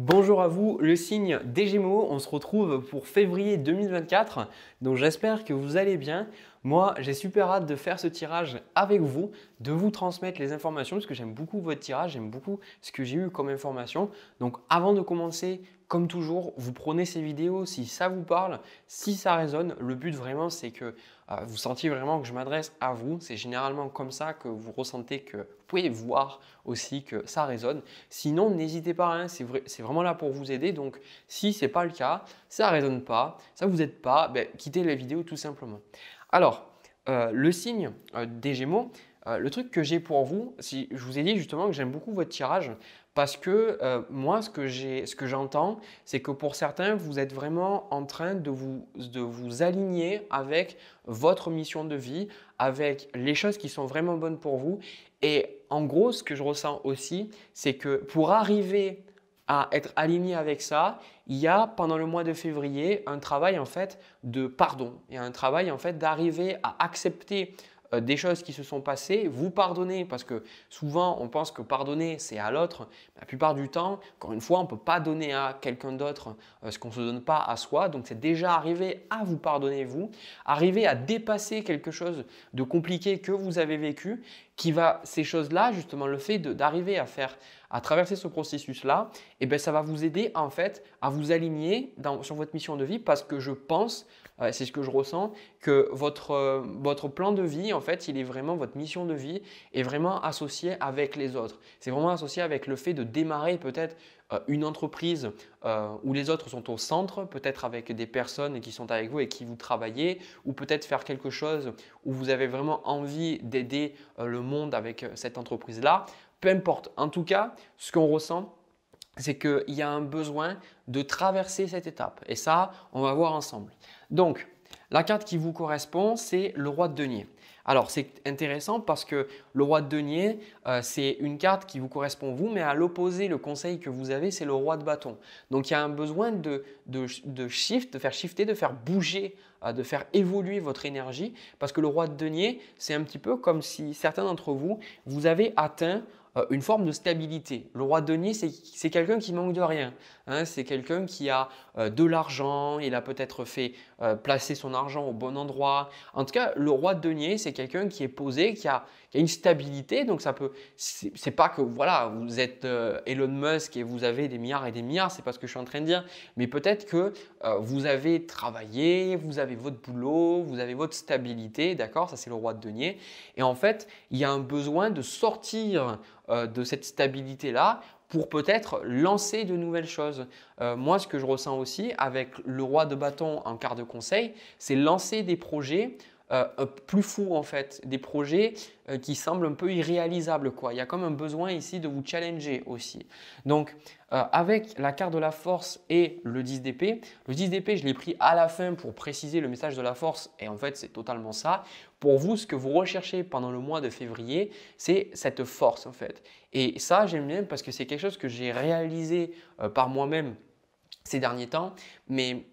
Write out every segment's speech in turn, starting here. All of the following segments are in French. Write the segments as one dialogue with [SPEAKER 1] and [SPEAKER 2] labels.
[SPEAKER 1] Bonjour à vous, le signe des Gémeaux, on se retrouve pour février 2024, donc j'espère que vous allez bien. Moi, j'ai super hâte de faire ce tirage avec vous, de vous transmettre les informations, parce que j'aime beaucoup votre tirage, j'aime beaucoup ce que j'ai eu comme information. Donc avant de commencer, comme toujours, vous prenez ces vidéos si ça vous parle, si ça résonne. Le but vraiment, c'est que euh, vous sentiez vraiment que je m'adresse à vous. C'est généralement comme ça que vous ressentez que vous pouvez voir aussi que ça résonne. Sinon, n'hésitez pas, hein, c'est vraiment là pour vous aider. Donc, si ce n'est pas le cas, ça ne résonne pas, ça ne vous aide pas, ben, quittez la vidéo tout simplement. Alors, euh, le signe euh, des Gémeaux, le truc que j'ai pour vous, si je vous ai dit justement que j'aime beaucoup votre tirage parce que euh, moi, ce que, ce que j'entends, c'est que pour certains, vous êtes vraiment en train de vous, de vous aligner avec votre mission de vie, avec les choses qui sont vraiment bonnes pour vous. Et en gros, ce que je ressens aussi, c'est que pour arriver à être aligné avec ça, il y a pendant le mois de février un travail en fait de pardon et un travail en fait d'arriver à accepter euh, des choses qui se sont passées, vous pardonner parce que souvent on pense que pardonner c'est à l'autre, la plupart du temps, encore une fois, on ne peut pas donner à quelqu'un d'autre euh, ce qu'on ne se donne pas à soi, donc c'est déjà arrivé à vous pardonner vous, arriver à dépasser quelque chose de compliqué que vous avez vécu, qui va, ces choses-là, justement, le fait d'arriver à faire, à traverser ce processus-là, et eh ben, ça va vous aider en fait à vous aligner sur votre mission de vie, parce que je pense euh, c'est ce que je ressens, que euh, votre, plan de vie, en fait, il est vraiment, votre mission de vie est vraiment associée avec les autres. C'est vraiment associé avec le fait de démarrer peut-être euh, une entreprise où les autres sont au centre, peut-être avec des personnes qui sont avec vous et qui vous travaillez, ou peut-être faire quelque chose où vous avez vraiment envie d'aider le monde avec cette entreprise-là. Peu importe, en tout cas, ce qu'on ressent, c'est qu'il y a un besoin de traverser cette étape. Et ça, on va voir ensemble. Donc, la carte qui vous correspond, c'est le roi de denier. Alors, c'est intéressant parce que le roi de denier, euh, c'est une carte qui vous correspond vous, mais à l'opposé, le conseil que vous avez, c'est le roi de bâton. Donc, il y a un besoin de, de shift, de faire shifter, de faire bouger, euh, de faire évoluer votre énergie parce que le roi de denier, c'est un petit peu comme si certains d'entre vous, vous avez atteint euh, une forme de stabilité. Le roi de denier, c'est quelqu'un qui manque de rien. Hein. c'est quelqu'un qui a euh, de l'argent, il a peut-être fait euh, placer son argent au bon endroit. En tout cas, le roi de denier, c'est quelqu'un qui est posé, qui a, une stabilité. Donc ça peut, c'est pas que voilà, vous êtes Elon Musk et vous avez des milliards et des milliards, c'est pas ce que je suis en train de dire. Mais peut-être que vous avez travaillé, vous avez votre boulot, vous avez votre stabilité, d'accord Ça c'est le roi de denier. Et en fait, il y a un besoin de sortir euh, de cette stabilité-là pour peut-être lancer de nouvelles choses. Euh, moi, ce que je ressens aussi avec le roi de bâton en quart de conseil, c'est lancer des projets euh, euh, plus fou en fait, des projets euh, qui semblent un peu irréalisables. Quoi. Il y a comme un besoin ici de vous challenger aussi. Donc avec la carte de la force et le 10 d'épée, le 10 d'épée je l'ai pris à la fin pour préciser le message de la force et en fait c'est totalement ça. Pour vous, ce que vous recherchez pendant le mois de février, c'est cette force en fait. Et ça j'aime bien parce que c'est quelque chose que j'ai réalisé par moi-même ces derniers temps, mais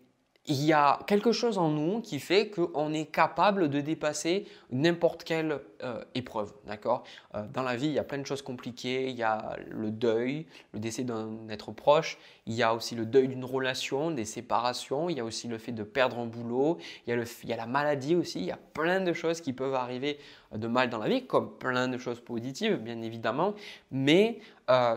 [SPEAKER 1] il y a quelque chose en nous qui fait qu'on est capable de dépasser n'importe quelle euh, épreuve, d'accord euh, Dans la vie, il y a plein de choses compliquées. Il y a le deuil, le décès d'un être proche. Il y a aussi le deuil d'une relation, des séparations. Il y a aussi le fait de perdre un boulot. Il y a, la maladie aussi. Il y a plein de choses qui peuvent arriver euh, de mal dans la vie, comme plein de choses positives, bien évidemment. Mais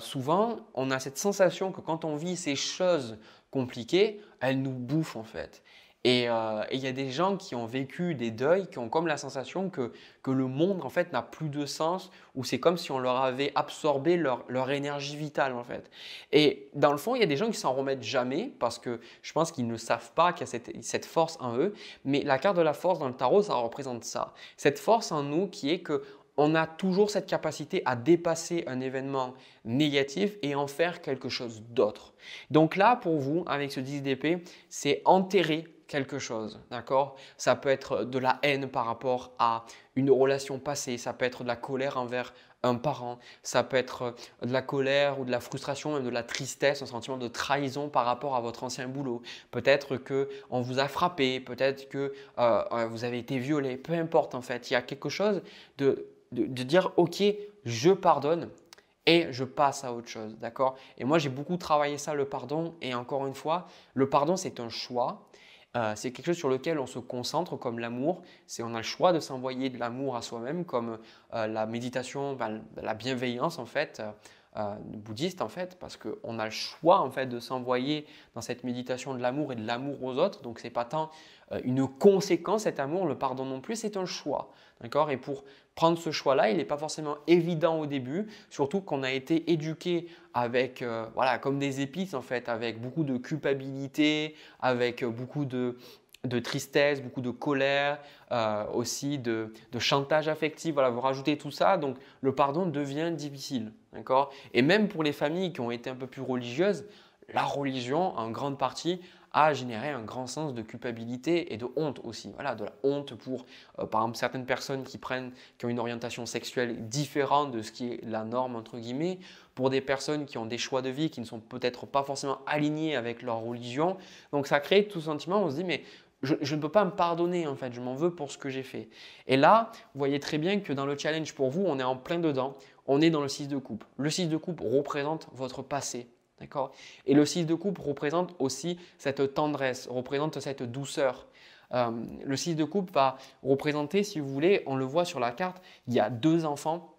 [SPEAKER 1] souvent, on a cette sensation que quand on vit ces choses compliquée, elle nous bouffe en fait. Euh, et il y a des gens qui ont vécu des deuils, qui ont comme la sensation que, le monde en fait n'a plus de sens, ou c'est comme si on leur avait absorbé leur, énergie vitale en fait. Et dans le fond, il y a des gens qui s'en remettent jamais parce que je pense qu'ils ne savent pas qu'il y a cette, cette, force en eux. Mais la carte de la force dans le tarot, ça représente ça. Cette force en nous qui est que on a toujours cette capacité à dépasser un événement négatif et en faire quelque chose d'autre. Donc là, pour vous, avec ce 10 d'épée, c'est enterrer quelque chose, d'accord Ça peut être de la haine par rapport à une relation passée, ça peut être de la colère envers un parent, ça peut être de la colère ou de la frustration, même de la tristesse, un sentiment de trahison par rapport à votre ancien boulot. Peut-être que on vous a frappé, peut-être que euh, vous avez été violé, peu importe en fait. Il y a quelque chose de de, dire ok, je pardonne et je passe à autre chose, d'accord Et moi, j'ai beaucoup travaillé ça, le pardon. Et encore une fois, le pardon, c'est un choix. Euh, c'est quelque chose sur lequel on se concentre comme l'amour. C'est on a le choix de s'envoyer de l'amour à soi-même, comme euh, la méditation, ben, la bienveillance en fait. Euh, bouddhiste en fait, parce qu'on a le choix en fait de s'envoyer dans cette méditation de l'amour et de l'amour aux autres. Donc c'est pas tant euh, une conséquence cet amour, le pardon non plus, c'est un choix, d'accord Et pour prendre ce choix-là, il n'est pas forcément évident au début, surtout qu'on a été éduqué avec euh, voilà comme des épices en fait, avec beaucoup de culpabilité, avec beaucoup de de tristesse, beaucoup de colère, euh, aussi de, de, chantage affectif. Voilà, vous rajoutez tout ça, donc le pardon devient difficile. D'accord Et même pour les familles qui ont été un peu plus religieuses, la religion, en grande partie, a généré un grand sens de culpabilité et de honte aussi. Voilà, de la honte pour, euh, par exemple, certaines personnes qui prennent, qui ont une orientation sexuelle différente de ce qui est la norme entre guillemets, pour des personnes qui ont des choix de vie qui ne sont peut-être pas forcément alignés avec leur religion. Donc ça crée tout sentiment. On se dit mais je, ne peux pas me pardonner en fait, je m'en veux pour ce que j'ai fait. Et là, vous voyez très bien que dans le challenge pour vous, on est en plein dedans, on est dans le 6 de coupe. Le 6 de coupe représente votre passé, d'accord Et le 6 de coupe représente aussi cette tendresse, représente cette douceur. Euh, le 6 de coupe va représenter, si vous voulez, on le voit sur la carte, il y a deux enfants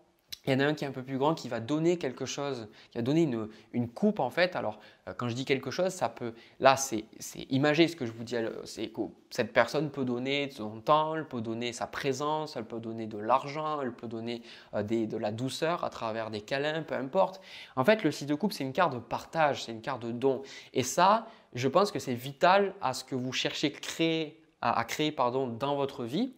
[SPEAKER 1] il y en a un qui est un peu plus grand qui va donner quelque chose, qui va donner une, une coupe en fait. Alors euh, quand je dis quelque chose, ça peut, là c'est imagé ce que je vous dis, c'est que cette personne peut donner son temps, elle peut donner sa présence, elle peut donner de l'argent, elle peut donner euh, des, de la douceur à travers des câlins, peu importe. En fait le site de coupe c'est une carte de partage, c'est une carte de don. Et ça, je pense que c'est vital à ce que vous cherchez créer, à, créer pardon, dans votre vie.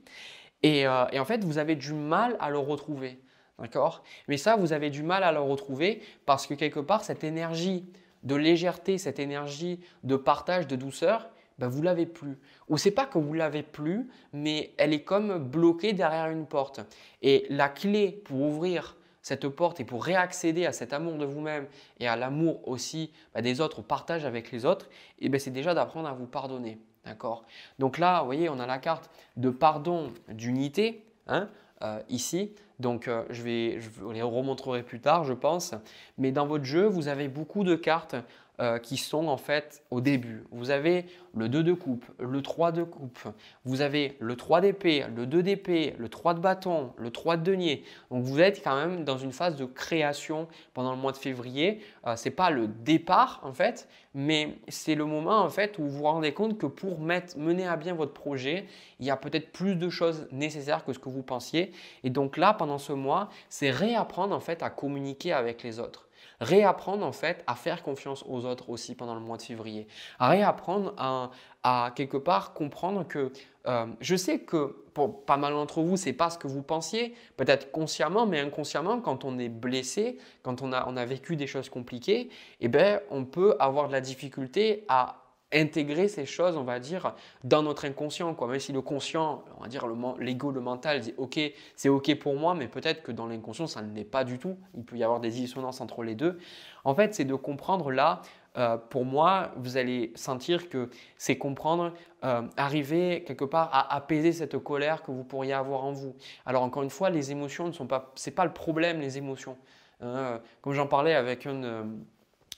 [SPEAKER 1] Euh, et en fait vous avez du mal à le retrouver. D'accord Mais ça, vous avez du mal à le retrouver parce que quelque part, cette énergie de légèreté, cette énergie de partage, de douceur, ben vous l'avez plus. Ou c'est pas que vous l'avez plus, mais elle est comme bloquée derrière une porte. Et la clé pour ouvrir cette porte et pour réaccéder à cet amour de vous-même et à l'amour aussi ben, des autres, au partage avec les autres, et eh ben, c'est déjà d'apprendre à vous pardonner. D'accord Donc là, vous voyez, on a la carte de pardon d'unité, hein, euh, ici, donc euh, je, vais, les remontrerai plus tard, je pense. Mais dans votre jeu, vous avez beaucoup de cartes euh, qui sont en fait au début. Vous avez le 2 de coupe, le 3 de coupe, vous avez le 3 d'épée, le 2 d'épée, le 3 de bâton, le 3 de denier. Donc vous êtes quand même dans une phase de création pendant le mois de février. Euh, ce n'est pas le départ en fait, mais c'est le moment en fait où vous vous rendez compte que pour mener à bien votre projet, il y a peut-être plus de choses nécessaires que ce que vous pensiez. Et donc là, pendant ce mois, c'est réapprendre en fait à communiquer avec les autres. Réapprendre en fait à faire confiance aux autres aussi pendant le mois de février. Réapprendre à, quelque part comprendre que euh, je sais que pour pas mal d'entre vous, c'est pas ce que vous pensiez, peut-être consciemment, mais inconsciemment, quand on est blessé, quand on a, on a vécu des choses compliquées, eh ben, on peut avoir de la difficulté à intégrer ces choses, on va dire, dans notre inconscient. Quoi. Même si le conscient, on va dire l'ego, le, mental dit OK, c'est OK pour moi, mais peut-être que dans l'inconscient, ça ne l'est pas du tout. Il peut y avoir des dissonances entre les deux. En fait, c'est de comprendre là. Euh, pour moi, vous allez sentir que c'est comprendre, euh, arriver quelque part à apaiser cette colère que vous pourriez avoir en vous. Alors encore une fois, les émotions ne sont pas, c'est pas le problème, les émotions. Hein, euh, comme j'en parlais avec une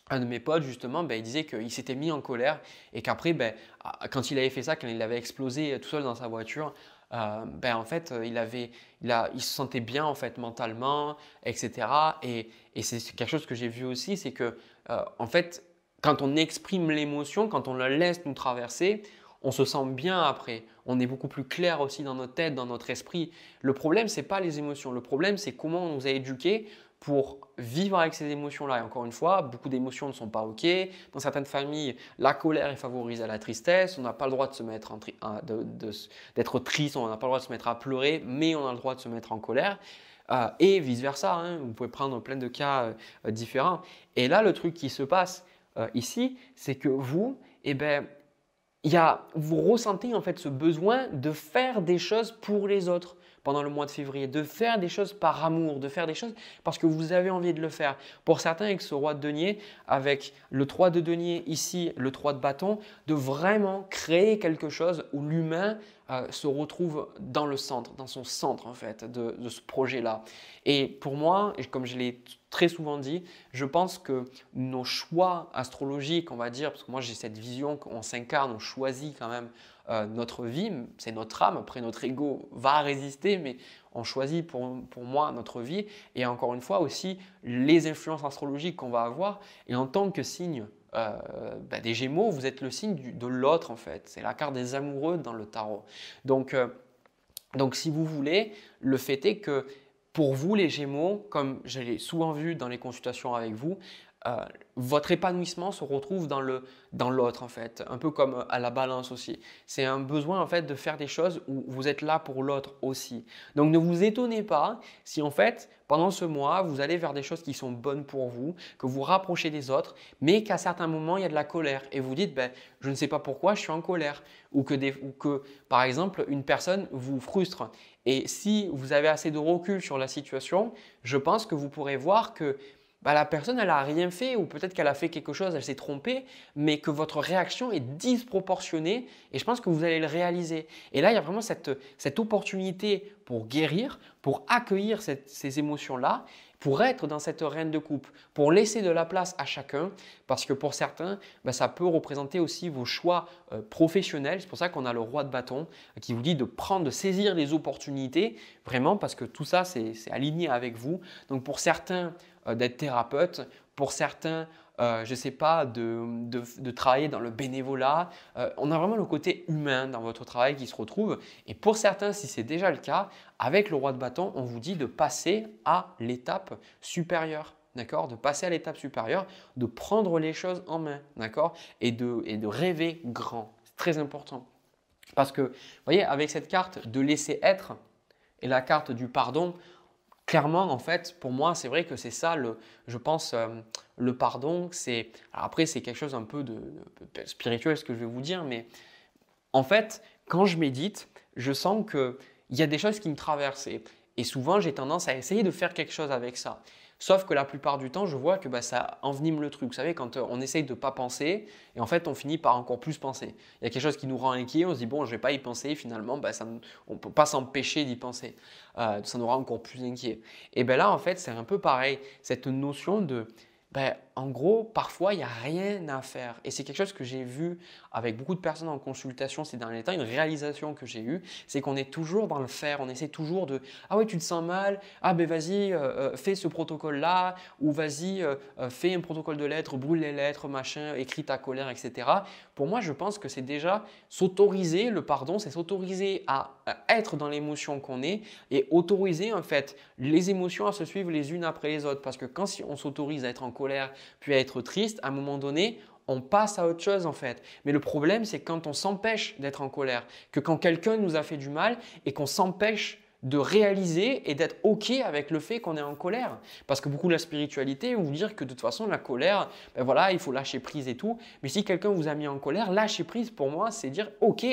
[SPEAKER 1] un de mes potes, justement, ben, il disait qu'il s'était mis en colère et qu'après, ben, quand il avait fait ça, quand il avait explosé euh, tout seul dans sa voiture, euh, ben, en fait, euh, il, avait, il, a, il, se sentait bien en fait mentalement, etc. Et, et c'est quelque chose que j'ai vu aussi, c'est que en fait, quand on exprime l'émotion, quand on la laisse nous traverser, on se sent bien après. On est beaucoup plus clair aussi dans notre tête, dans notre esprit. Le problème, c'est pas les émotions. Le problème, c'est comment on nous a éduqués pour vivre avec ces émotions-là. Et encore une fois, beaucoup d'émotions ne sont pas OK. Dans certaines familles, la colère est favorisée à la tristesse. On n'a pas le droit de se mettre d'être triste, on n'a pas le droit de se mettre à pleurer, mais on a le droit de se mettre en colère. Euh, et vice-versa, hein. vous pouvez prendre plein de cas euh, différents. Et là, le truc qui se passe euh, ici, c'est que vous, eh ben, y vous ressentez en fait ce besoin de faire des choses pour les autres pendant le mois de février, de faire des choses par amour, de faire des choses parce que vous avez envie de le faire. Pour certains, avec ce roi de denier, avec le 3 de denier ici, le 3 de bâton, de vraiment créer quelque chose où l'humain euh, se retrouve dans le centre, dans son centre en fait de, ce projet-là. Et pour moi, et comme je l'ai très souvent dit, je pense que nos choix astrologiques, on va dire, parce que moi j'ai cette vision qu'on s'incarne, on choisit quand même euh, notre vie, c'est notre âme, après notre ego va résister, mais on choisit pour, pour moi notre vie, et encore une fois aussi les influences astrologiques qu'on va avoir, et en tant que signe euh, bah, des Gémeaux, vous êtes le signe de l'autre en fait. C'est la carte des amoureux dans le tarot. Donc, euh, donc si vous voulez, le fait est que pour vous les Gémeaux, comme je l'ai souvent vu dans les consultations avec vous, euh, votre épanouissement se retrouve dans le dans l'autre en fait, un peu comme euh, à la balance aussi. C'est un besoin en fait de faire des choses où vous êtes là pour l'autre aussi. Donc ne vous étonnez pas si en fait pendant ce mois vous allez vers des choses qui sont bonnes pour vous, que vous rapprochez des autres, mais qu'à certains moments il y a de la colère et vous dites ben, je ne sais pas pourquoi je suis en colère ou que par exemple une personne vous frustre. Et si vous avez assez de recul sur la situation, je pense que vous pourrez voir que bah, la personne, elle n'a rien fait, ou peut-être qu'elle a fait quelque chose, elle s'est trompée, mais que votre réaction est disproportionnée, et je pense que vous allez le réaliser. Et là, il y a vraiment cette, cette opportunité pour guérir, pour accueillir ces émotions-là, pour être dans cette reine de coupe, pour laisser de la place à chacun, parce que pour certains, bah, ça peut représenter aussi vos choix euh, professionnels. C'est pour ça qu'on a le roi de bâton qui vous dit de prendre, de saisir les opportunités, vraiment, parce que tout ça, c'est aligné avec vous. Donc pour certains, euh, d'être thérapeute, pour certains, euh, je ne sais pas, de, de, travailler dans le bénévolat. Euh, on a vraiment le côté humain dans votre travail qui se retrouve. Et pour certains, si c'est déjà le cas, avec le roi de bâton, on vous dit de passer à l'étape supérieure. D'accord De passer à l'étape supérieure, de prendre les choses en main, d'accord et de, et de rêver grand. C'est très important. Parce que, vous voyez, avec cette carte de laisser être et la carte du pardon, clairement, en fait, pour moi, c'est vrai que c'est ça, je pense, euh, le pardon. C'est Après, c'est quelque chose un peu de, spirituel, ce que je vais vous dire, mais en fait, quand je médite, je sens qu'il y a des choses qui me traversent. et souvent, j'ai tendance à essayer de faire quelque chose avec ça. Sauf que la plupart du temps, je vois que bah, ça envenime le truc. Vous savez, quand euh, on essaye de ne pas penser, et en fait, on finit par encore plus penser. Il y a quelque chose qui nous rend inquiet, on se dit, bon, je ne vais pas y penser, finalement, bah, on ne peut pas s'empêcher d'y penser. Euh, ça nous rend encore plus inquiet. » Et bien là, en fait, c'est un peu pareil. Cette notion de, ben, en gros, parfois, il n'y a rien à faire. Et c'est quelque chose que j'ai vu avec beaucoup de personnes en consultation ces derniers temps, une réalisation que j'ai eue, c'est qu'on est toujours dans le faire, on essaie toujours de « Ah ouais, tu te sens mal, ah ben vas-y, euh, euh, fais ce protocole-là, ou vas-y, euh, fais un protocole de lettres, brûle les lettres, machin, écris ta colère, etc. » Pour moi, je pense que c'est déjà s'autoriser, le pardon, c'est s'autoriser à être dans l'émotion qu'on est et autoriser en fait les émotions à se suivre les unes après les autres. Parce que quand on s'autorise à être en colère, puis à être triste, à un moment donné, on passe à autre chose en fait. Mais le problème, c'est quand on s'empêche d'être en colère, que quand quelqu'un nous a fait du mal et qu'on s'empêche de réaliser et d'être OK avec le fait qu'on est en colère. Parce que beaucoup de la spiritualité vous dire que de toute façon, la colère, ben voilà, il faut lâcher prise et tout. Mais si quelqu'un vous a mis en colère, lâcher prise pour moi, c'est dire OK.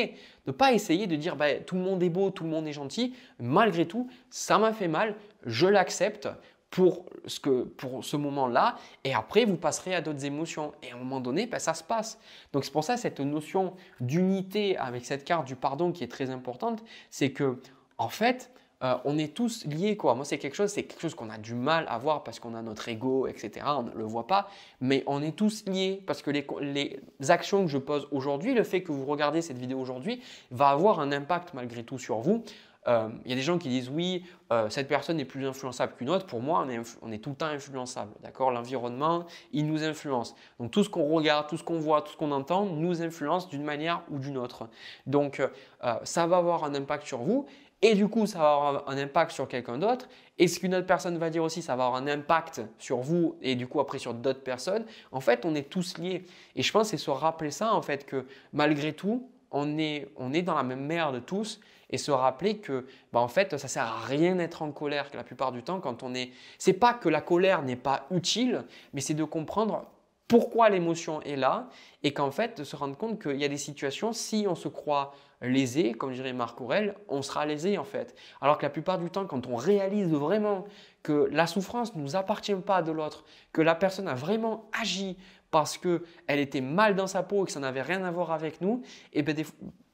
[SPEAKER 1] Ne pas essayer de dire ben, tout le monde est beau, tout le monde est gentil. Malgré tout, ça m'a fait mal, je l'accepte pour ce, moment-là, et après vous passerez à d'autres émotions. Et à un moment donné, ben, ça se passe. Donc c'est pour ça cette notion d'unité avec cette carte du pardon qui est très importante, c'est que en fait, euh, on est tous liés quoi. Moi c'est quelque chose, c'est quelque chose qu'on a du mal à voir parce qu'on a notre ego, etc. On ne le voit pas, mais on est tous liés parce que les actions que je pose aujourd'hui, le fait que vous regardez cette vidéo aujourd'hui, va avoir un impact malgré tout sur vous. Euh, il y a des gens qui disent oui, euh, cette personne est plus influençable qu'une autre. Pour moi, on est, tout le temps influençable. D'accord L'environnement, il nous influence. Donc tout ce qu'on regarde, tout ce qu'on voit, tout ce qu'on entend nous influence d'une manière ou d'une autre. Donc euh, ça va avoir un impact sur vous. Et du coup, ça va avoir un impact sur quelqu'un d'autre. Et ce qu'une autre personne va dire aussi, ça va avoir un impact sur vous et du coup après sur d'autres personnes. En fait, on est tous liés. Et je pense que c'est se rappeler ça, en fait, que malgré tout, on est, on est dans la même merde tous et se rappeler que, bah, en fait, ça sert à rien d'être en colère que la plupart du temps quand on est. C'est pas que la colère n'est pas utile, mais c'est de comprendre pourquoi l'émotion est là et qu'en fait, de se rendre compte qu'il y a des situations, si on se croit lésé, comme dirait Marc Aurel, on sera lésé en fait. Alors que la plupart du temps, quand on réalise vraiment que la souffrance ne nous appartient pas de l'autre, que la personne a vraiment agi parce qu'elle était mal dans sa peau et que ça n'avait rien à voir avec nous, et eh bien,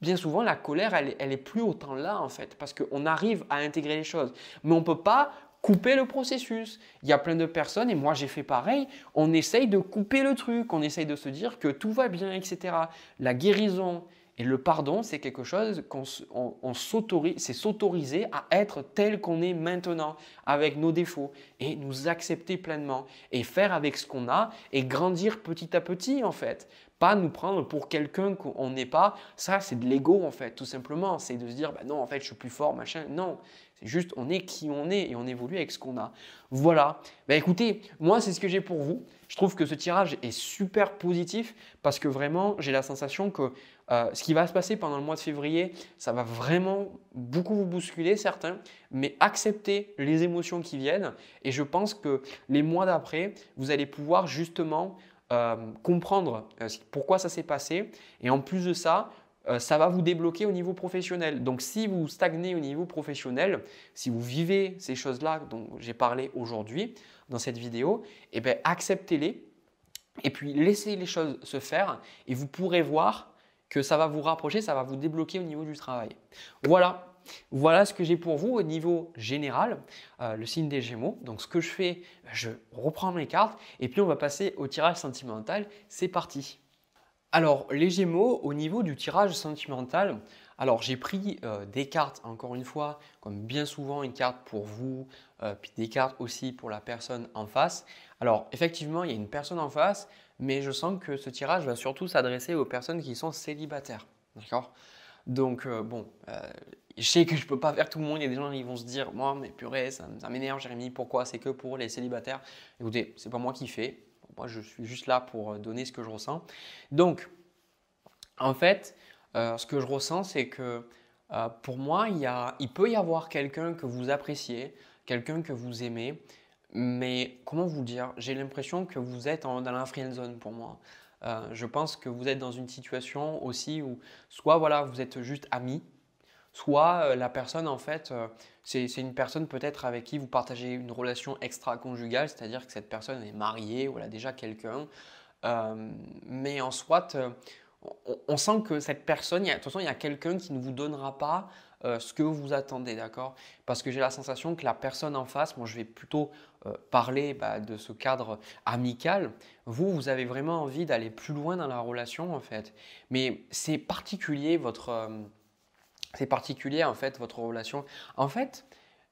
[SPEAKER 1] bien souvent la colère, elle, elle est plus autant là en fait, parce qu'on arrive à intégrer les choses. Mais on ne peut pas couper le processus. Il y a plein de personnes, et moi j'ai fait pareil, on essaye de couper le truc, on essaye de se dire que tout va bien, etc. La guérison, et le pardon, c'est quelque chose qu'on s'autorise, c'est s'autoriser à être tel qu'on est maintenant, avec nos défauts, et nous accepter pleinement, et faire avec ce qu'on a, et grandir petit à petit en fait. Pas nous prendre pour quelqu'un qu'on n'est pas. Ça, c'est de l'ego en fait, tout simplement. C'est de se dire, bah non, en fait, je suis plus fort, machin. Non, c'est juste, on est qui on est et on évolue avec ce qu'on a. Voilà. Ben écoutez, moi, c'est ce que j'ai pour vous. Je trouve que ce tirage est super positif parce que vraiment, j'ai la sensation que euh, ce qui va se passer pendant le mois de février, ça va vraiment beaucoup vous bousculer, certains, mais acceptez les émotions qui viennent. Et je pense que les mois d'après, vous allez pouvoir justement euh, comprendre euh, pourquoi ça s'est passé. Et en plus de ça, ça va vous débloquer au niveau professionnel. Donc si vous stagnez au niveau professionnel, si vous vivez ces choses-là dont j'ai parlé aujourd'hui dans cette vidéo, eh ben, acceptez-les et puis laissez les choses se faire et vous pourrez voir que ça va vous rapprocher, ça va vous débloquer au niveau du travail. Voilà. Voilà ce que j'ai pour vous au niveau général, euh, le signe des Gémeaux. Donc ce que je fais, je reprends mes cartes et puis on va passer au tirage sentimental. C'est parti. Alors les Gémeaux, au niveau du tirage sentimental, alors j'ai pris euh, des cartes, encore une fois, comme bien souvent une carte pour vous, euh, puis des cartes aussi pour la personne en face. Alors effectivement, il y a une personne en face, mais je sens que ce tirage va surtout s'adresser aux personnes qui sont célibataires. D'accord Donc, euh, bon, euh, je sais que je ne peux pas faire tout le monde. Il y a des gens qui vont se dire Moi, mais purée, ça, m'énerve, Jérémy, pourquoi c'est que pour les célibataires Écoutez, c'est pas moi qui fais. Moi, je suis juste là pour euh, donner ce que je ressens. Donc, en fait, ce que je ressens, c'est que pour moi, il peut y avoir quelqu'un que vous appréciez, quelqu'un que vous aimez, mais comment vous dire J'ai l'impression que vous êtes en, dans la friend zone pour moi. Euh, je pense que vous êtes dans une situation aussi où soit voilà, vous êtes juste amis, soit euh, la personne en fait, euh, c'est une personne peut-être avec qui vous partagez une relation extra-conjugale, c'est-à-dire que cette personne est mariée, voilà déjà quelqu'un, mais en soit, on, sent que cette personne, de toute façon, il y a quelqu'un qui ne vous donnera pas euh, ce que vous attendez, d'accord Parce que j'ai la sensation que la personne en face, moi je vais plutôt euh, parler bah, de ce cadre amical, vous, vous avez vraiment envie d'aller plus loin dans la relation en fait. Mais c'est particulier votre... Euh, c'est particulier en fait votre relation. En fait,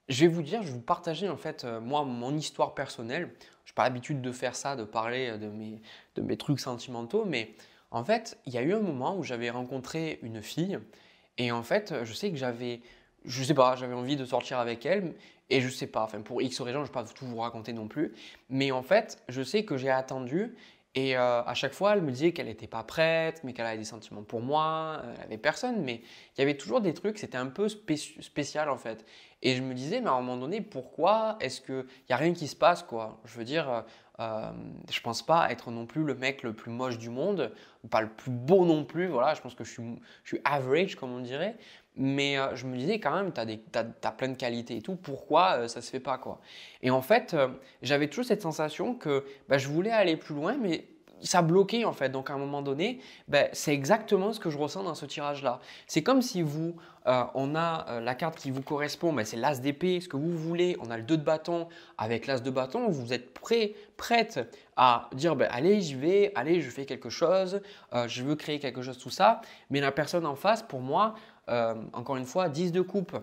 [SPEAKER 1] je vais vous dire, je vais vous partager en fait moi mon histoire personnelle. Je n'ai pas l'habitude de faire ça, de parler de mes trucs sentimentaux, mais en fait, il y a eu un moment où j'avais rencontré une fille et en fait, je sais que j'avais, je sais pas, j'avais envie de sortir avec elle, et je sais pas, enfin pour X raisons, je ne vais pas tout vous raconter non plus, mais en fait, je sais que j'ai attendu, et euh, à chaque fois, elle me disait qu'elle n'était pas prête, mais qu'elle avait des sentiments pour moi, euh, elle n'avait personne, mais il y avait toujours des trucs, c'était un peu spécial en fait. Et je me disais, mais à un moment donné, pourquoi est-ce qu'il n'y a rien qui se passe quoi Je veux dire, euh, euh, je pense pas être non plus le mec le plus moche du monde, pas le plus beau non plus, voilà, je pense que je suis, average comme on dirait, mais euh, je me disais quand même, tu as, plein de qualités et tout, pourquoi euh, ça se fait pas quoi Et en fait, euh, j'avais toujours cette sensation que bah, je voulais aller plus loin, mais ça bloquait en fait. Donc à un moment donné, bah, c'est exactement ce que je ressens dans ce tirage-là. C'est comme si vous euh, on a euh, la carte qui vous correspond, mais ben, c'est l'as d'épée, ce que vous voulez. On a le 2 de bâton. Avec l'as de bâton, vous êtes prêt, prête à dire ben, allez, je vais, allez, je fais quelque chose, euh, je veux créer quelque chose, tout ça. Mais la personne en face, pour moi, encore une fois, 10 de coupe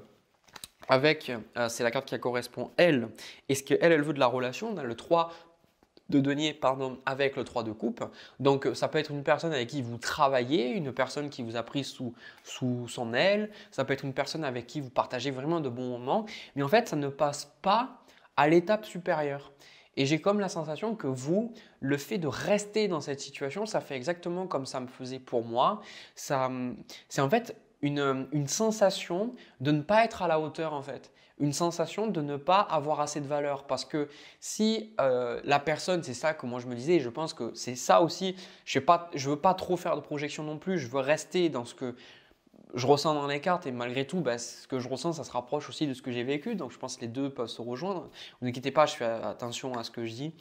[SPEAKER 1] avec, c'est la carte qui correspond elle, est ce qu'elle, elle veut de la relation. On a le 3 de deniers pardon, avec le 3 de coupe. Donc euh, ça peut être une personne avec qui vous travaillez, une personne qui vous a pris sous, sous son aile, ça peut être une personne avec qui vous partagez vraiment de bons moments, mais en fait ça ne passe pas à l'étape supérieure. Et j'ai comme la sensation que vous, le fait de rester dans cette situation, ça fait exactement comme ça me faisait pour moi. Hum, c'est en fait une, une, sensation de ne pas être à la hauteur en fait une sensation de ne pas avoir assez de valeur. Parce que si euh, la personne, c'est ça que moi je me disais, je pense que c'est ça aussi, je ne veux pas trop faire de projection non plus, je veux rester dans ce que je ressens dans les cartes et malgré tout, bah, ce que je ressens, ça se rapproche aussi de ce que j'ai vécu. Donc je pense que les deux peuvent se rejoindre. Ne vous inquiétez pas, je fais attention à ce que je dis.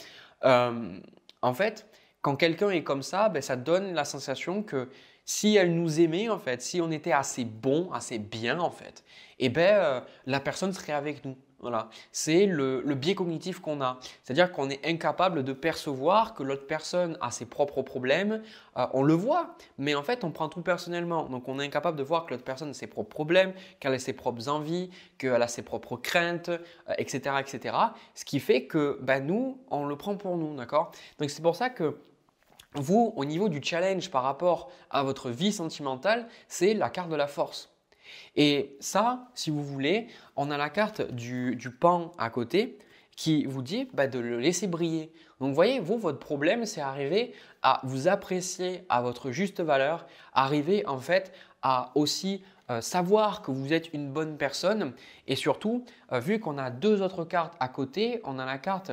[SPEAKER 1] Euh, en fait, quand quelqu'un est comme ça, ben, ça donne la sensation que si elle nous aimait en fait, si on était assez bon, assez bien en fait, eh ben euh, la personne serait avec nous. Voilà, c'est le, biais cognitif qu'on a. C'est-à-dire qu'on est incapable de percevoir que l'autre personne a ses propres problèmes. Euh, on le voit, mais en fait, on prend tout personnellement. Donc, on est incapable de voir que l'autre personne a ses propres problèmes, qu'elle a ses propres envies, qu'elle a ses propres craintes, etc., euh, etc. Ce qui fait que ben, nous, on le prend pour nous, d'accord Donc, c'est pour ça que vous, au niveau du challenge par rapport à votre vie sentimentale, c'est la carte de la force. Et ça, si vous voulez, on a la carte du, pan à côté qui vous dit bah, de le laisser briller. Donc vous voyez, vous, votre problème, c'est arriver à vous apprécier à votre juste valeur, arriver en fait à aussi euh, savoir que vous êtes une bonne personne et surtout, euh, vu qu'on a deux autres cartes à côté, on a la carte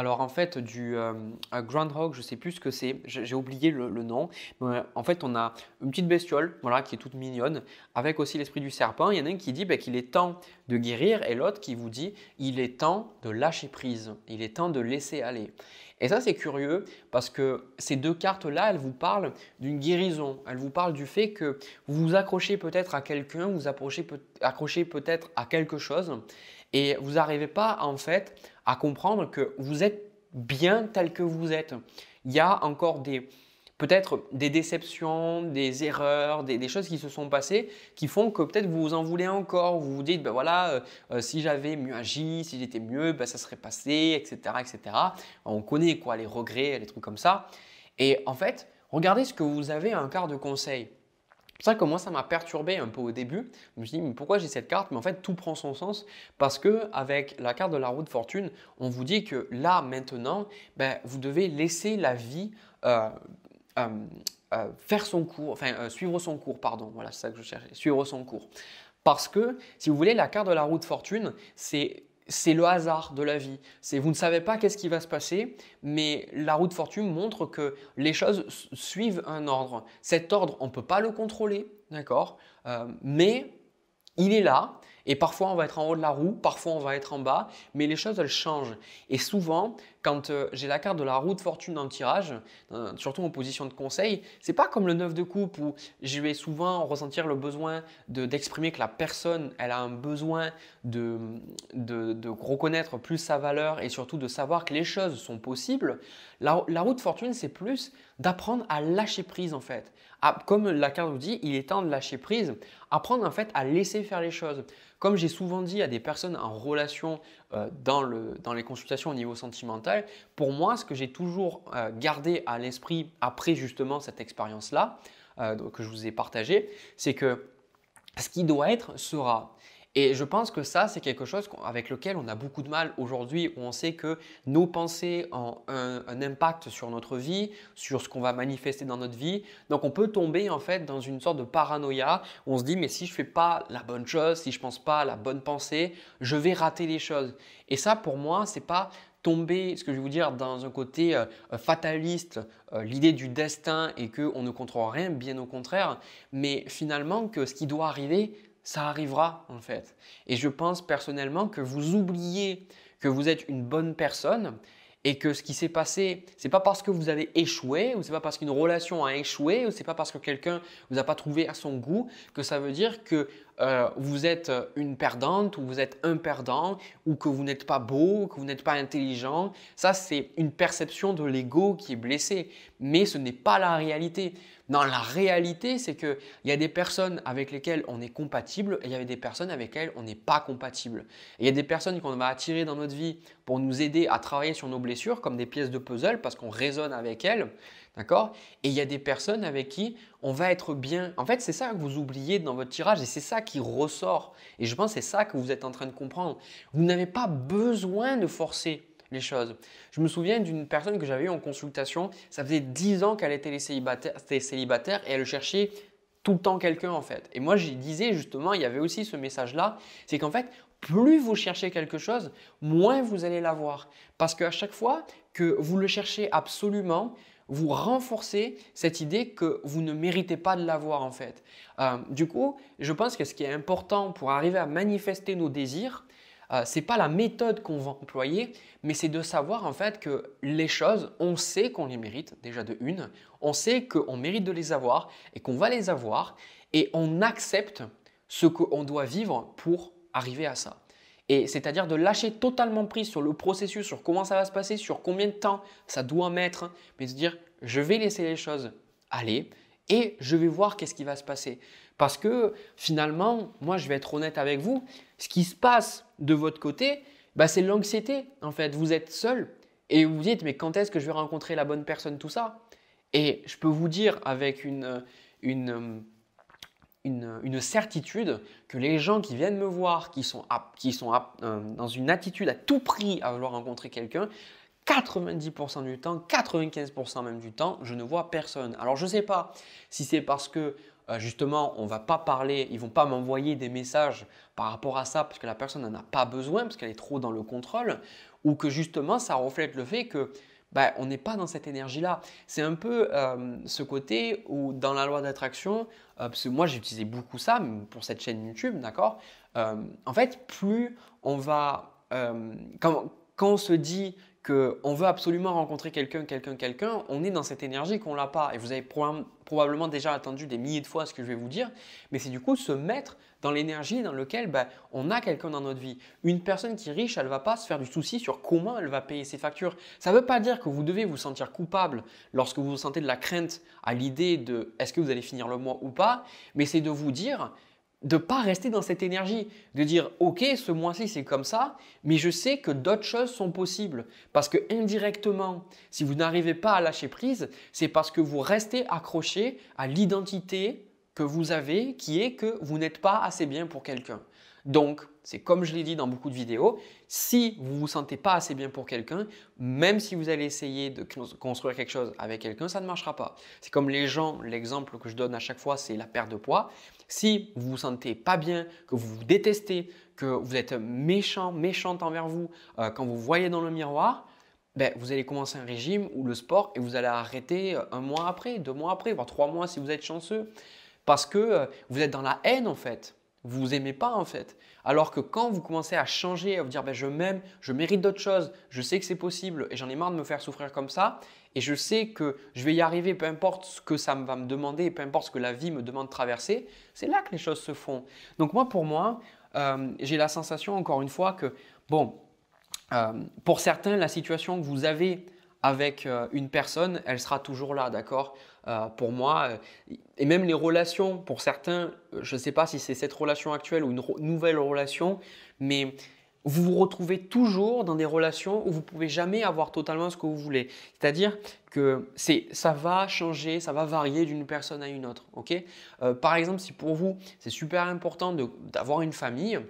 [SPEAKER 1] alors en fait du euh, groundhog, je sais plus ce que c'est, j'ai oublié le, nom, euh, en fait on a une petite bestiole, voilà, qui est toute mignonne, avec aussi l'esprit du serpent. Il y en a un qui dit ben, qu'il est temps de guérir et l'autre qui vous dit il est temps de lâcher prise, il est temps de laisser aller. Et ça c'est curieux parce que ces deux cartes-là, elles vous parlent d'une guérison, elles vous parlent du fait que vous vous accrochez peut-être à quelqu'un, vous vous accrochez peut-être à quelque chose et vous n'arrivez pas en fait à comprendre que vous êtes bien tel que vous êtes. Il y a encore des peut-être des déceptions, des erreurs, des, choses qui se sont passées qui font que peut-être vous vous en voulez encore, vous vous dites, ben voilà, euh, euh, si j'avais mieux agi, si j'étais mieux, ben ça serait passé, etc., etc. On connaît quoi, les regrets, les trucs comme ça. Et en fait, regardez ce que vous avez un quart de conseil. C'est ça que moi, ça m'a perturbé un peu au début. Je me suis dit, mais pourquoi j'ai cette carte Mais en fait, tout prend son sens parce que avec la carte de la roue de fortune, on vous dit que là, maintenant, ben, vous devez laisser la vie euh, euh, euh, faire son cours, enfin, suivre son cours, pardon. Voilà, c'est ça que je cherchais, suivre son cours. Parce que, si vous voulez, la carte de la roue de fortune, c'est c'est le hasard de la vie. C'est vous ne savez pas qu'est-ce qui va se passer, mais la roue de fortune montre que les choses suivent un ordre. Cet ordre, on ne peut pas le contrôler, d'accord euh, Mais il est là. Et parfois, on va être en haut de la roue, parfois, on va être en bas, mais les choses, elles changent. Et souvent, quand euh, j'ai la carte de la roue de fortune dans le tirage, euh, surtout en position de conseil, c'est pas comme le 9 de coupe où je vais souvent ressentir le besoin d'exprimer que la personne, elle a un besoin de, reconnaître plus sa valeur et surtout de savoir que les choses sont possibles. La, roue de fortune, c'est plus d'apprendre à lâcher prise en fait. comme la carte vous dit, il est temps de lâcher prise, apprendre en fait à laisser faire les choses. Comme j'ai souvent dit à des personnes en relation euh, dans les consultations au niveau sentimental, pour moi, ce que j'ai toujours euh, gardé à l'esprit après justement cette expérience-là euh, que je vous ai partagée, c'est que ce qui doit être sera. Et je pense que ça, c'est quelque chose avec lequel on a beaucoup de mal aujourd'hui, où on sait que nos pensées ont un, impact sur notre vie, sur ce qu'on va manifester dans notre vie. Donc on peut tomber en fait dans une sorte de paranoïa, où on se dit mais si je fais pas la bonne chose, si je pense pas à la bonne pensée, je vais rater les choses. Et ça, pour moi, c'est pas tomber, ce que je vais vous dire, dans un côté euh, fataliste, euh, l'idée du destin et qu'on ne contrôle rien, bien au contraire, mais finalement que ce qui doit arriver, ça arrivera en fait. Et je pense personnellement que vous oubliez que vous êtes une bonne personne et que ce qui s'est passé, n'est pas parce que vous avez échoué, ou n'est pas parce qu'une relation a échoué, ou c'est pas parce que quelqu'un vous a pas trouvé à son goût, que ça veut dire que euh, vous êtes euh, une perdante ou vous êtes un perdant ou que vous n'êtes pas beau, que vous n'êtes pas intelligent. Ça, c'est une perception de l'ego qui est blessée. Mais ce n'est pas la réalité. Dans la réalité, c'est qu'il y a des personnes avec lesquelles on est compatible et il y a des personnes avec lesquelles on n'est pas compatible. il y a des personnes qu'on va attirer dans notre vie pour nous aider à travailler sur nos blessures comme des pièces de puzzle parce qu'on résonne avec elles. D'accord Et il y a des personnes avec qui on va être bien. En fait, c'est ça que vous oubliez dans votre tirage et c'est ça qui ressort. Et je pense que c'est ça que vous êtes en train de comprendre. Vous n'avez pas besoin de forcer les choses. Je me souviens d'une personne que j'avais eue en consultation. Ça faisait 10 ans qu'elle était célibataire, célibataire et elle cherchait tout le temps quelqu'un en fait. Et moi, je disais justement, il y avait aussi ce message-là, c'est qu'en fait, plus vous cherchez quelque chose, moins vous allez l'avoir. Parce qu'à chaque fois que vous le cherchez absolument, vous renforcez cette idée que vous ne méritez pas de l'avoir en fait. Euh, du coup, je pense que ce qui est important pour arriver à manifester nos désirs, euh, ce n'est pas la méthode qu'on va employer, mais c'est de savoir en fait que les choses, on sait qu'on les mérite déjà de une, on sait qu'on mérite de les avoir et qu'on va les avoir, et on accepte ce qu'on doit vivre pour arriver à ça et c'est-à-dire de lâcher totalement prise sur le processus, sur comment ça va se passer, sur combien de temps ça doit mettre, hein, mais se dire je vais laisser les choses aller et je vais voir qu'est-ce qui va se passer. Parce que finalement, moi je vais être honnête avec vous, ce qui se passe de votre côté, bah, c'est l'anxiété en fait. Vous êtes seul et vous vous dites mais quand est-ce que je vais rencontrer la bonne personne, tout ça. Et je peux vous dire avec une euh, euh, une, certitude que les gens qui viennent me voir, qui sont, qui sont euh, dans une attitude à tout prix à vouloir rencontrer quelqu'un, 90% du temps, 95% même du temps, je ne vois personne. Alors je ne sais pas si c'est parce que euh, justement on ne va pas parler, ils vont pas m'envoyer des messages par rapport à ça parce que la personne n'en a pas besoin, parce qu'elle est trop dans le contrôle, ou que justement ça reflète le fait que bah, on n'est pas dans cette énergie-là. C'est un peu euh, ce côté où dans la loi d'attraction, euh, parce que moi j'ai utilisé beaucoup ça pour cette chaîne YouTube, d'accord euh, En fait, plus on va... quand, on se dit qu'on veut absolument rencontrer quelqu'un, quelqu'un, quelqu'un, on est dans cette énergie qu'on n'a pas. Et vous avez probablement déjà attendu des milliers de fois ce que je vais vous dire, mais c'est du coup se mettre dans l'énergie dans laquelle ben, on a quelqu'un dans notre vie. Une personne qui est riche, elle ne va pas se faire du souci sur comment elle va payer ses factures. Ça ne veut pas dire que vous devez vous sentir coupable lorsque vous sentez de la crainte à l'idée de est-ce que vous allez finir le mois ou pas, mais c'est de vous dire de ne pas rester dans cette énergie, de dire ok ce mois-ci c'est comme ça, mais je sais que d'autres choses sont possibles parce que indirectement, si vous n'arrivez pas à lâcher prise, c'est parce que vous restez accroché à l'identité que vous avez qui est que vous n'êtes pas assez bien pour quelqu'un. Donc c'est comme je l'ai dit dans beaucoup de vidéos, si vous ne vous sentez pas assez bien pour quelqu'un, même si vous allez essayer de construire quelque chose avec quelqu'un, ça ne marchera pas. C'est comme les gens, l'exemple que je donne à chaque fois, c'est la perte de poids. Si vous vous sentez pas bien, que vous vous détestez, que vous êtes méchant, méchante envers vous euh, quand vous voyez dans le miroir, ben, vous allez commencer un régime ou le sport et vous allez arrêter euh, un mois après, deux mois après, voire trois mois si vous êtes chanceux. Parce que euh, vous êtes dans la haine en fait. Vous aimez pas en fait. Alors que quand vous commencez à changer, à vous dire ben, je m'aime, je mérite d'autres choses, je sais que c'est possible et j'en ai marre de me faire souffrir comme ça et je sais que je vais y arriver peu importe ce que ça va me demander, peu importe ce que la vie me demande de traverser, c'est là que les choses se font. Donc moi pour moi, euh, j'ai la sensation encore une fois que bon, euh, pour certains la situation que vous avez avec euh, une personne, elle sera toujours là, d'accord euh, Pour moi, euh, et même les relations, pour certains, je ne sais pas si c'est cette relation actuelle ou une nouvelle relation, mais vous vous retrouvez toujours dans des relations où vous pouvez jamais avoir totalement ce que vous voulez. C'est-à-dire que c'est, ça va changer, ça va varier d'une personne à une autre. Ok par exemple, si pour vous c'est super important d'avoir une famille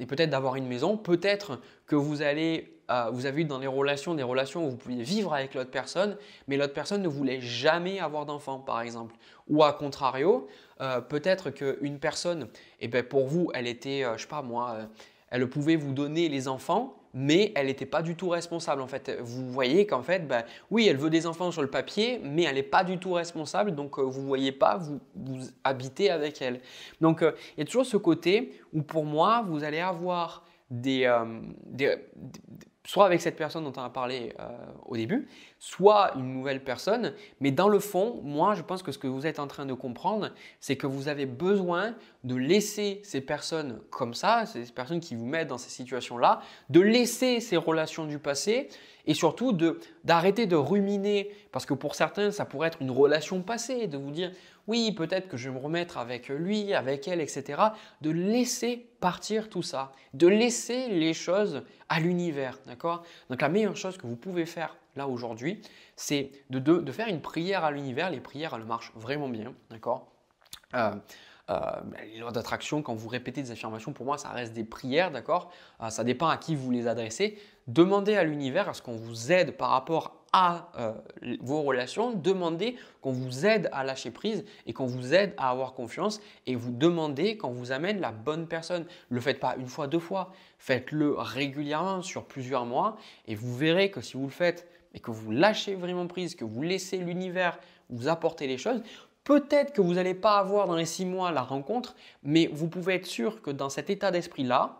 [SPEAKER 1] et peut-être d'avoir une maison, peut-être que vous allez vous avez eu dans les relations des relations où vous pouviez vivre avec l'autre personne, mais l'autre personne ne voulait jamais avoir d'enfants, par exemple. Ou à contrario, euh, peut-être qu'une personne, et eh ben, pour vous, elle était, je euh, je sais pas moi, euh, elle pouvait vous donner les enfants, mais elle n'était pas du tout responsable. En fait, vous voyez qu'en fait, ben, oui, elle veut des enfants sur le papier, mais elle n'est pas du tout responsable, donc vous ne voyez pas, vous, habitez avec elle. Donc, il y a toujours ce côté où pour moi, vous allez avoir des, des soit avec cette personne dont on a parlé euh, au début, soit une nouvelle personne, mais dans le fond, moi, je pense que ce que vous êtes en train de comprendre, c'est que vous avez besoin de laisser ces personnes comme ça, ces personnes qui vous mettent dans ces situations-là, de laisser ces relations du passé et surtout d'arrêter de ruminer parce que pour certains, ça pourrait être une relation passée, de vous dire oui, peut-être que je vais me remettre avec lui, avec elle, etc. De laisser partir tout ça, de laisser les choses à l'univers, d'accord Donc la meilleure chose que vous pouvez faire là aujourd'hui, c'est de, faire une prière à l'univers. Les prières, elles marchent vraiment bien, d'accord euh, euh, bah, les lois d'attraction, quand vous répétez des affirmations, pour moi, ça reste des prières, d'accord euh, Ça dépend à qui vous les adressez. Demandez à l'univers à ce qu'on vous aide par rapport à vos relations, demandez qu'on vous aide à lâcher prise et qu'on vous aide à avoir confiance et vous demandez qu'on vous amène la bonne personne. Le faites pas une fois, deux fois, faites-le régulièrement sur plusieurs mois et vous verrez que si vous le faites et que vous lâchez vraiment prise, que vous laissez l'univers vous apporter les choses, peut-être que vous n'allez pas avoir dans les six mois la rencontre, mais vous pouvez être sûr que dans cet état d'esprit-là,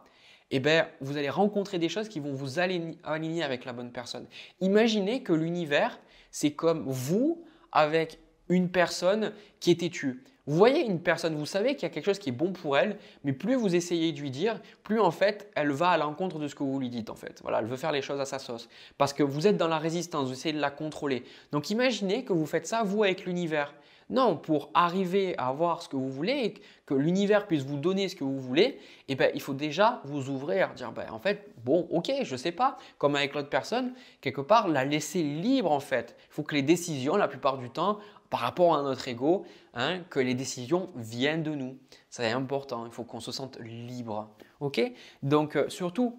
[SPEAKER 1] eh bien, vous allez rencontrer des choses qui vont vous aligner avec la bonne personne. Imaginez que l'univers, c'est comme vous avec une personne qui est têtue. Vous voyez une personne, vous savez qu'il y a quelque chose qui est bon pour elle, mais plus vous essayez de lui dire, plus en fait elle va à l'encontre de ce que vous lui dites en fait. Voilà, elle veut faire les choses à sa sauce. Parce que vous êtes dans la résistance, vous essayez de la contrôler. Donc imaginez que vous faites ça vous avec l'univers. Non, pour arriver à avoir ce que vous voulez que l'univers puisse vous donner ce que vous voulez, eh ben, il faut déjà vous ouvrir, dire ben, en fait, bon, ok, je ne sais pas, comme avec l'autre personne, quelque part, la laisser libre en fait. Il faut que les décisions, la plupart du temps, par rapport à notre ego, hein, que les décisions viennent de nous. C'est important, il faut qu'on se sente libre. Ok Donc euh, surtout,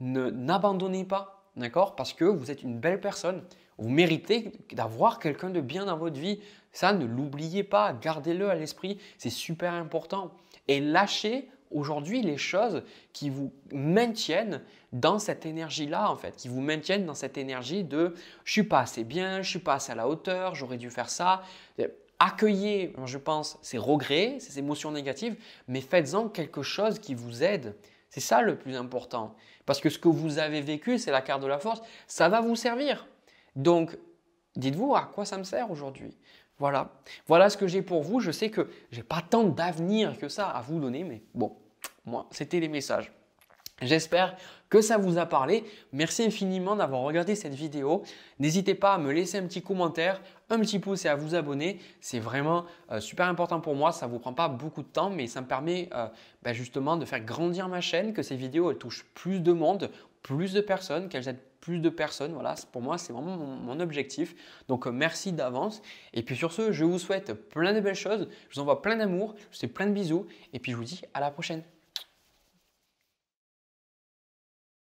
[SPEAKER 1] ne n'abandonnez pas, d'accord Parce que vous êtes une belle personne. Vous méritez d'avoir quelqu'un de bien dans votre vie. Ça, ne l'oubliez pas, gardez-le à l'esprit, c'est super important. Et lâchez aujourd'hui les choses qui vous maintiennent dans cette énergie-là, en fait, qui vous maintiennent dans cette énergie de je suis pas assez bien, je suis pas assez à la hauteur, j'aurais dû faire ça. Euh, accueillez, je pense, ces regrets, ces émotions négatives, mais faites-en quelque chose qui vous aide. C'est ça le plus important. Parce que ce que vous avez vécu, c'est la carte de la force, ça va vous servir. Donc, dites-vous à quoi ça me sert aujourd'hui Voilà. Voilà ce que j'ai pour vous. Je sais que j'ai pas tant d'avenir que ça à vous donner, mais bon, moi, c'était les messages. J'espère que ça vous a parlé. Merci infiniment d'avoir regardé cette vidéo. N'hésitez pas à me laisser un petit commentaire, un petit pouce et à vous abonner. C'est vraiment euh, super important pour moi. Ça ne vous prend pas beaucoup de temps, mais ça me permet euh, bah, justement de faire grandir ma chaîne, que ces vidéos elles touchent plus de monde, plus de personnes, qu'elles aident plus de personnes. Voilà, pour moi, c'est vraiment mon, mon, objectif. Donc, euh, merci d'avance. Et puis sur ce, je vous souhaite plein de belles choses. Je vous envoie plein d'amour. Je vous fais plein de bisous. Et puis, je vous dis à la prochaine.